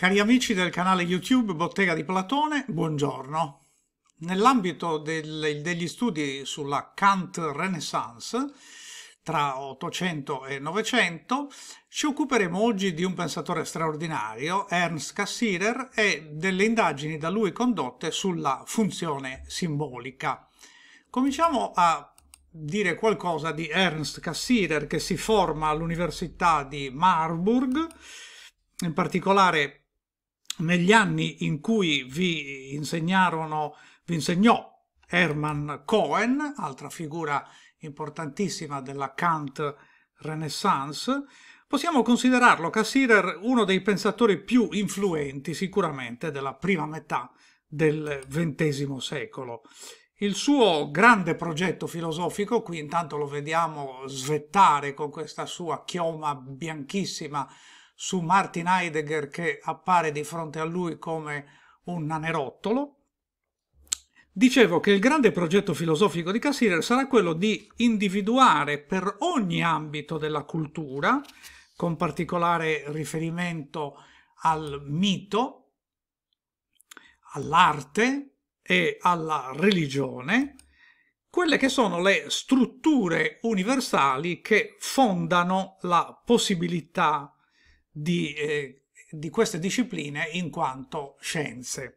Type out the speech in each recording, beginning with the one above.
Cari amici del canale YouTube Bottega di Platone, buongiorno. Nell'ambito del, degli studi sulla Kant Renaissance, tra 800 e 900, ci occuperemo oggi di un pensatore straordinario, Ernst Cassirer, e delle indagini da lui condotte sulla funzione simbolica. Cominciamo a dire qualcosa di Ernst Cassirer, che si forma all'Università di Marburg, in particolare negli anni in cui vi insegnarono, vi insegnò Hermann Cohen, altra figura importantissima della Kant Renaissance, possiamo considerarlo Cassirer uno dei pensatori più influenti sicuramente della prima metà del XX secolo. Il suo grande progetto filosofico, qui intanto lo vediamo svettare con questa sua chioma bianchissima su Martin Heidegger che appare di fronte a lui come un nanerottolo. Dicevo che il grande progetto filosofico di Cassirer sarà quello di individuare per ogni ambito della cultura, con particolare riferimento al mito, all'arte e alla religione, quelle che sono le strutture universali che fondano la possibilità di, eh, di queste discipline in quanto scienze.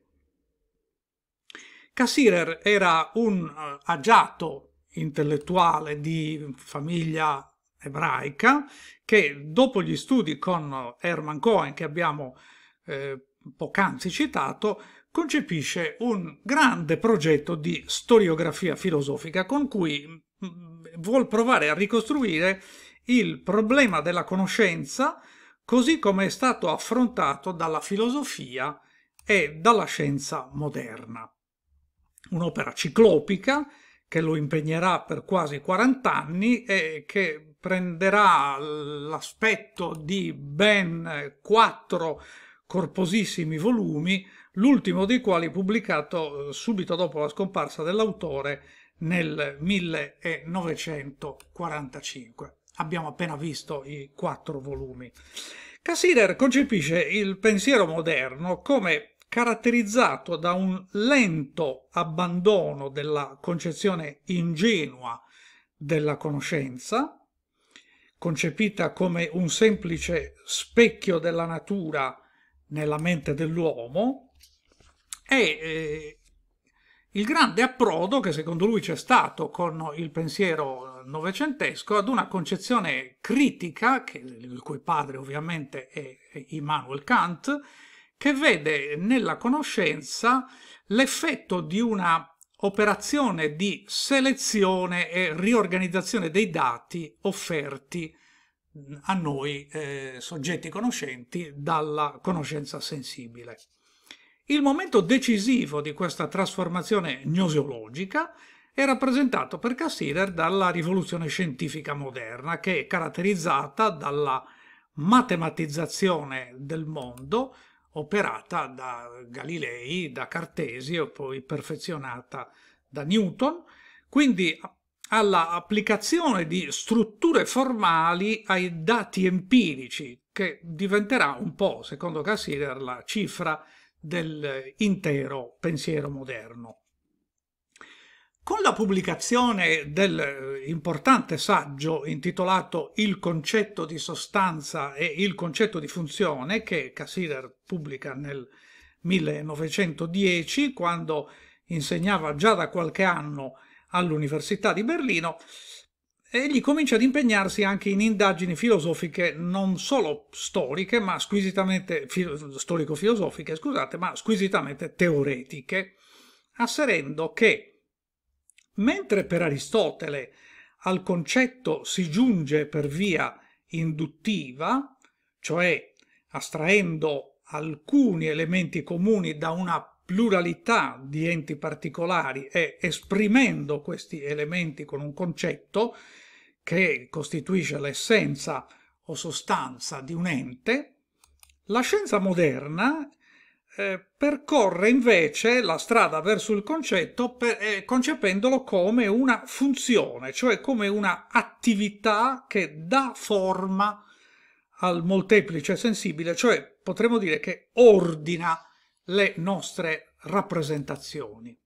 Cassirer era un eh, agiato intellettuale di famiglia ebraica che dopo gli studi con Hermann Cohen che abbiamo eh, poc'anzi citato concepisce un grande progetto di storiografia filosofica con cui mm, mm, vuol provare a ricostruire il problema della conoscenza così come è stato affrontato dalla filosofia e dalla scienza moderna. Un'opera ciclopica che lo impegnerà per quasi 40 anni e che prenderà l'aspetto di ben quattro corposissimi volumi, l'ultimo dei quali pubblicato eh, subito dopo la scomparsa dell'autore nel 1945 abbiamo appena visto i quattro volumi. Cassirer concepisce il pensiero moderno come caratterizzato da un lento abbandono della concezione ingenua della conoscenza, concepita come un semplice specchio della natura nella mente dell'uomo, e eh, il grande approdo che secondo lui c'è stato con il pensiero novecentesco ad una concezione critica, che, il cui padre ovviamente è Immanuel Kant, che vede nella conoscenza l'effetto di una operazione di selezione e riorganizzazione dei dati offerti mm, a noi eh, soggetti conoscenti dalla conoscenza sensibile. Il momento decisivo di questa trasformazione gnoseologica è rappresentato per Cassirer dalla rivoluzione scientifica moderna, che è caratterizzata dalla matematizzazione del mondo operata da Galilei, da Cartesio, poi perfezionata da Newton, quindi alla applicazione di strutture formali ai dati empirici, che diventerà un po', secondo Cassirer, la cifra dell'intero pensiero moderno. Con la pubblicazione dell'importante eh, saggio intitolato Il concetto di sostanza e il concetto di funzione, che Cassider pubblica nel 1910, quando insegnava già da qualche anno all'Università di Berlino, egli comincia ad impegnarsi anche in indagini filosofiche non solo storiche, ma squisitamente storico-filosofiche, scusate, ma squisitamente teoretiche, asserendo che mentre per Aristotele al concetto si giunge per via induttiva, cioè astraendo alcuni elementi comuni da una pluralità di enti particolari e esprimendo questi elementi con un concetto, che costituisce l'essenza o sostanza di un ente, la scienza moderna eh, percorre invece la strada verso il concetto per, eh, concependolo come una funzione, cioè come una attività che dà forma al molteplice sensibile, cioè potremmo dire che ordina le nostre rappresentazioni.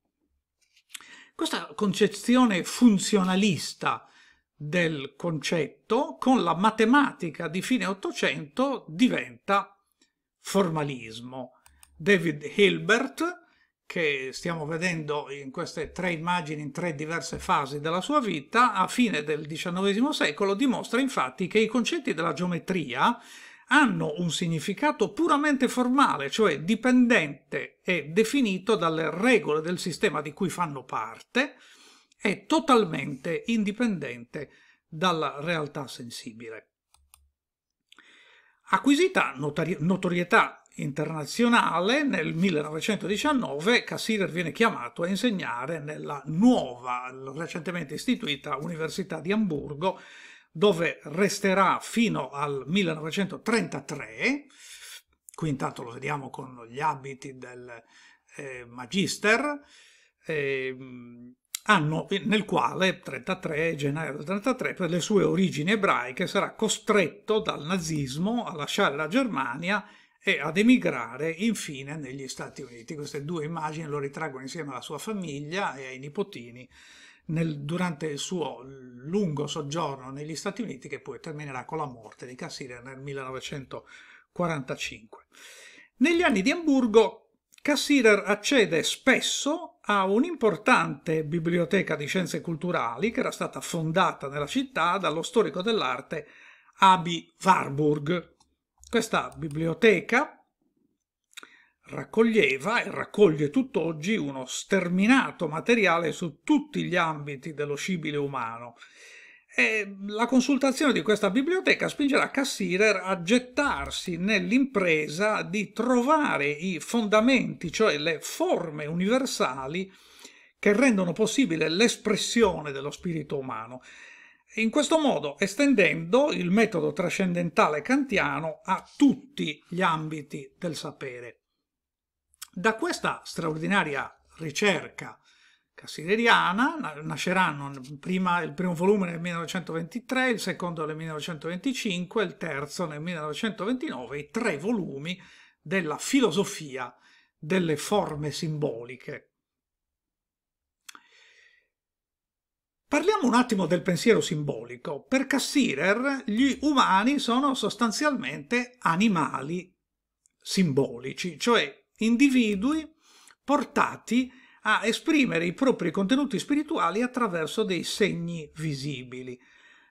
Questa concezione funzionalista del concetto con la matematica di fine Ottocento diventa formalismo. David Hilbert, che stiamo vedendo in queste tre immagini in tre diverse fasi della sua vita, a fine del XIX secolo dimostra infatti che i concetti della geometria hanno un significato puramente formale, cioè dipendente e definito dalle regole del sistema di cui fanno parte, è totalmente indipendente dalla realtà sensibile. Acquisita notorietà internazionale, nel 1919 Cassirer viene chiamato a insegnare nella nuova, recentemente istituita Università di Amburgo, dove resterà fino al 1933, qui intanto lo vediamo con gli abiti del eh, magister, eh, anno nel quale 33, gennaio del 33, per le sue origini ebraiche, sarà costretto dal nazismo a lasciare la Germania e ad emigrare infine negli Stati Uniti. Queste due immagini lo ritraggono insieme alla sua famiglia e ai nipotini nel, durante il suo lungo soggiorno negli Stati Uniti che poi terminerà con la morte di Cassirer nel 1945. Negli anni di Amburgo Cassirer accede spesso a un'importante biblioteca di scienze culturali che era stata fondata nella città dallo storico dell'arte Abi Warburg. Questa biblioteca raccoglieva e raccoglie tutt'oggi uno sterminato materiale su tutti gli ambiti dello scibile umano e la consultazione di questa biblioteca spingerà Cassirer a gettarsi nell'impresa di trovare i fondamenti, cioè le forme universali che rendono possibile l'espressione dello spirito umano, in questo modo estendendo il metodo trascendentale kantiano a tutti gli ambiti del sapere. Da questa straordinaria ricerca cassideriana, nasceranno prima, il primo volume nel 1923, il secondo nel 1925, il terzo nel 1929, i tre volumi della filosofia delle forme simboliche. Parliamo un attimo del pensiero simbolico. Per Cassirer gli umani sono sostanzialmente animali simbolici, cioè individui portati a a esprimere i propri contenuti spirituali attraverso dei segni visibili.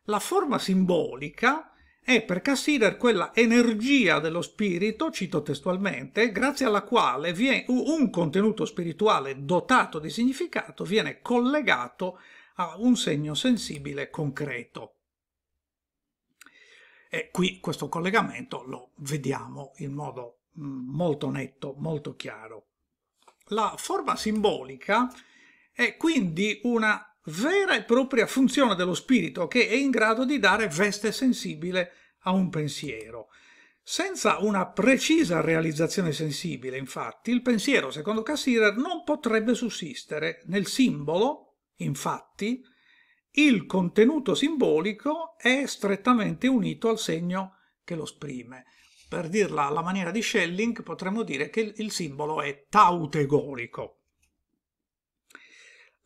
La forma simbolica è per Cassider quella energia dello spirito, cito testualmente, grazie alla quale un contenuto spirituale dotato di significato viene collegato a un segno sensibile concreto. E qui questo collegamento lo vediamo in modo mm, molto netto, molto chiaro. La forma simbolica è quindi una vera e propria funzione dello spirito che è in grado di dare veste sensibile a un pensiero. Senza una precisa realizzazione sensibile, infatti, il pensiero, secondo Cassirer, non potrebbe sussistere. Nel simbolo, infatti, il contenuto simbolico è strettamente unito al segno che lo esprime. Per dirla alla maniera di Schelling potremmo dire che il simbolo è tautegorico.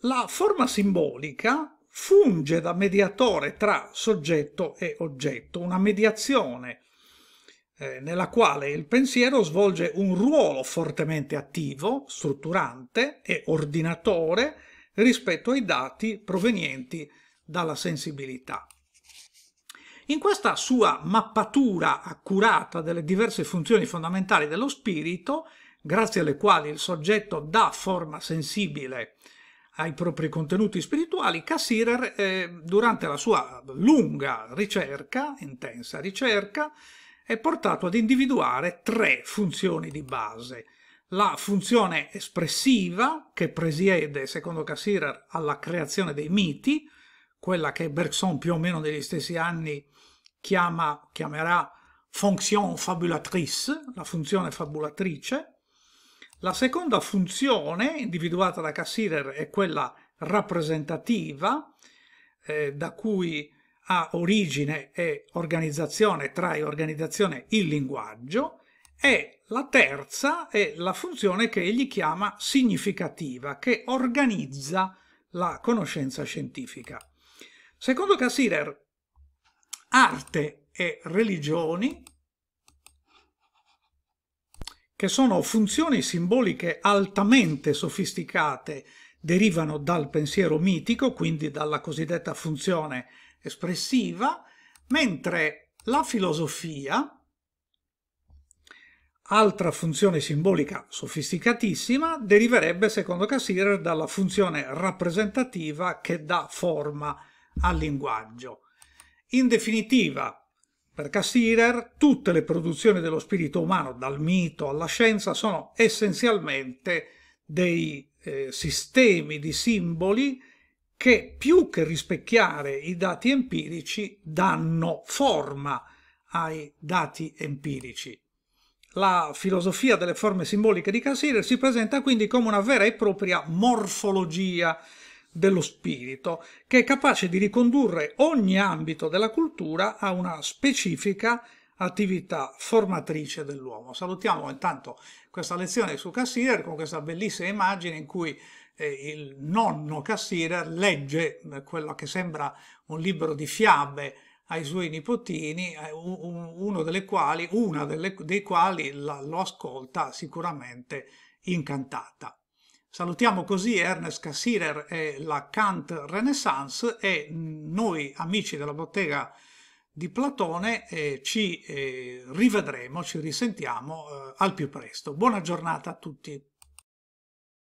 La forma simbolica funge da mediatore tra soggetto e oggetto, una mediazione eh, nella quale il pensiero svolge un ruolo fortemente attivo, strutturante e ordinatore rispetto ai dati provenienti dalla sensibilità. In questa sua mappatura accurata delle diverse funzioni fondamentali dello spirito, grazie alle quali il soggetto dà forma sensibile ai propri contenuti spirituali, Cassirer, eh, durante la sua lunga ricerca, intensa ricerca, è portato ad individuare tre funzioni di base. La funzione espressiva, che presiede, secondo Cassirer, alla creazione dei miti, quella che Bergson più o meno negli stessi anni chiama, chiamerà fonction fabulatrice, la funzione fabulatrice. La seconda funzione individuata da Cassirer è quella rappresentativa, eh, da cui ha origine e organizzazione, trae organizzazione il linguaggio, e la terza è la funzione che egli chiama significativa, che organizza la conoscenza scientifica. Secondo Cassirer, arte e religioni, che sono funzioni simboliche altamente sofisticate, derivano dal pensiero mitico, quindi dalla cosiddetta funzione espressiva, mentre la filosofia, altra funzione simbolica sofisticatissima, deriverebbe, secondo Cassirer, dalla funzione rappresentativa che dà forma a al linguaggio. In definitiva, per Cassirer, tutte le produzioni dello spirito umano, dal mito alla scienza, sono essenzialmente dei eh, sistemi di simboli che più che rispecchiare i dati empirici danno forma ai dati empirici. La filosofia delle forme simboliche di Cassirer si presenta quindi come una vera e propria morfologia dello spirito, che è capace di ricondurre ogni ambito della cultura a una specifica attività formatrice dell'uomo. Salutiamo intanto questa lezione su Cassirer con questa bellissima immagine in cui eh, il nonno Cassirer legge eh, quello che sembra un libro di fiabe ai suoi nipotini, eh, uno delle quali, una delle, dei quali la, lo ascolta sicuramente incantata. Salutiamo così Ernest Cassirer e la Kant Renaissance e mm, noi amici della bottega di Platone eh, ci eh, rivedremo, ci risentiamo eh, al più presto. Buona giornata a tutti.